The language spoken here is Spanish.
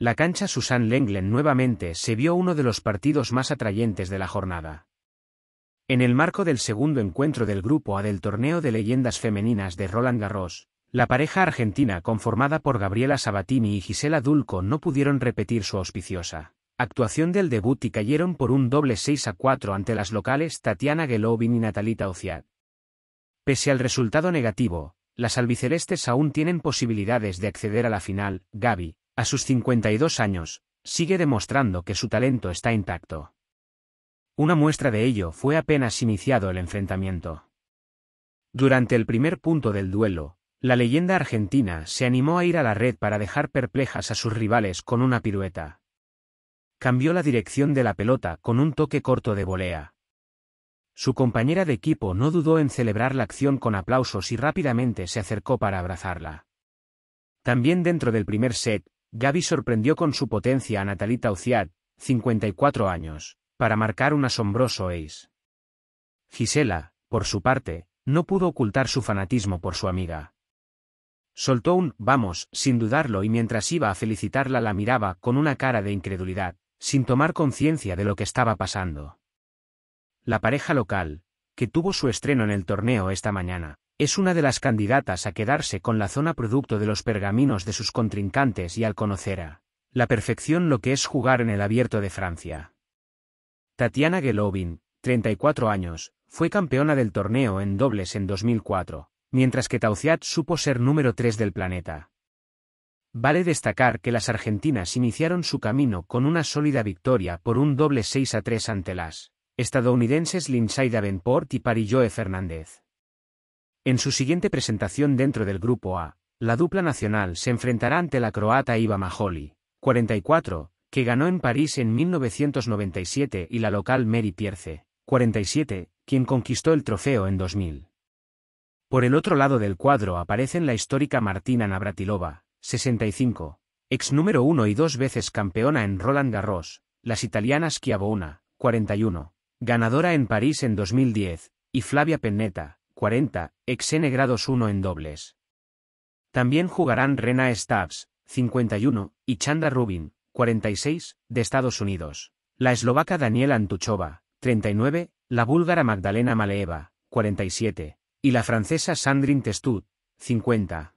La cancha Susan Lenglen nuevamente se vio uno de los partidos más atrayentes de la jornada. En el marco del segundo encuentro del Grupo A del Torneo de Leyendas Femeninas de Roland Garros, la pareja argentina conformada por Gabriela Sabatini y Gisela Dulco no pudieron repetir su auspiciosa actuación del debut y cayeron por un doble 6 a 4 ante las locales Tatiana Gelobin y Natalita Ociad. Pese al resultado negativo, las albicelestes aún tienen posibilidades de acceder a la final, Gaby, a sus 52 años, sigue demostrando que su talento está intacto. Una muestra de ello fue apenas iniciado el enfrentamiento. Durante el primer punto del duelo, la leyenda argentina se animó a ir a la red para dejar perplejas a sus rivales con una pirueta. Cambió la dirección de la pelota con un toque corto de volea. Su compañera de equipo no dudó en celebrar la acción con aplausos y rápidamente se acercó para abrazarla. También dentro del primer set, Gaby sorprendió con su potencia a Natalita Tauciat, 54 años, para marcar un asombroso ace. Gisela, por su parte, no pudo ocultar su fanatismo por su amiga. Soltó un vamos sin dudarlo y mientras iba a felicitarla la miraba con una cara de incredulidad, sin tomar conciencia de lo que estaba pasando. La pareja local, que tuvo su estreno en el torneo esta mañana, es una de las candidatas a quedarse con la zona producto de los pergaminos de sus contrincantes y al conocer a la perfección lo que es jugar en el abierto de Francia. Tatiana Gelobin, 34 años, fue campeona del torneo en dobles en 2004, mientras que Tauciat supo ser número 3 del planeta. Vale destacar que las argentinas iniciaron su camino con una sólida victoria por un doble 6 a 3 ante las estadounidenses Lindsay Davenport y Parilloe Fernández. En su siguiente presentación dentro del Grupo A, la dupla nacional se enfrentará ante la croata Iva Majoli, 44, que ganó en París en 1997 y la local Mary Pierce, 47, quien conquistó el trofeo en 2000. Por el otro lado del cuadro aparecen la histórica Martina Navratilova, 65, ex número uno y dos veces campeona en Roland Garros, las italianas Chiavona, 41, ganadora en París en 2010, y Flavia Pennetta, 40, Exene grados 1 en dobles. También jugarán Rena Stavs, 51, y Chanda Rubin, 46, de Estados Unidos. La eslovaca Daniela Antuchova, 39, la búlgara Magdalena Maleeva, 47, y la francesa Sandrine Testud, 50.